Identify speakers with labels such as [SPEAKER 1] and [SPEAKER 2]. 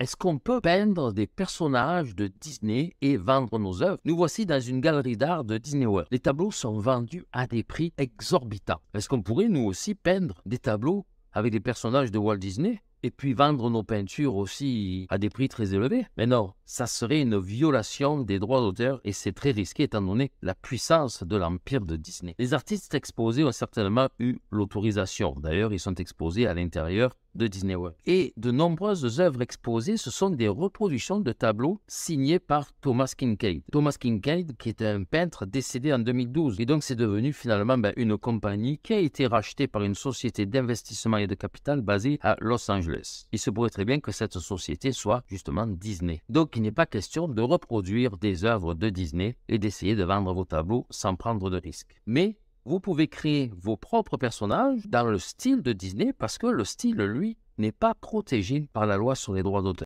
[SPEAKER 1] Est-ce qu'on peut peindre des personnages de Disney et vendre nos œuvres Nous voici dans une galerie d'art de Disney World. Les tableaux sont vendus à des prix exorbitants. Est-ce qu'on pourrait nous aussi peindre des tableaux avec des personnages de Walt Disney et puis vendre nos peintures aussi à des prix très élevés Mais non, ça serait une violation des droits d'auteur et c'est très risqué étant donné la puissance de l'empire de Disney. Les artistes exposés ont certainement eu l'autorisation. D'ailleurs, ils sont exposés à l'intérieur de Disney World. Et de nombreuses œuvres exposées, ce sont des reproductions de tableaux signés par Thomas Kincaid. Thomas Kincaid, qui était un peintre décédé en 2012. Et donc, c'est devenu finalement ben, une compagnie qui a été rachetée par une société d'investissement et de capital basée à Los Angeles. Il se pourrait très bien que cette société soit justement Disney. Donc, n'est pas question de reproduire des œuvres de Disney et d'essayer de vendre vos tableaux sans prendre de risques. Mais vous pouvez créer vos propres personnages dans le style de Disney parce que le style, lui, n'est pas protégé par la loi sur les droits d'auteur.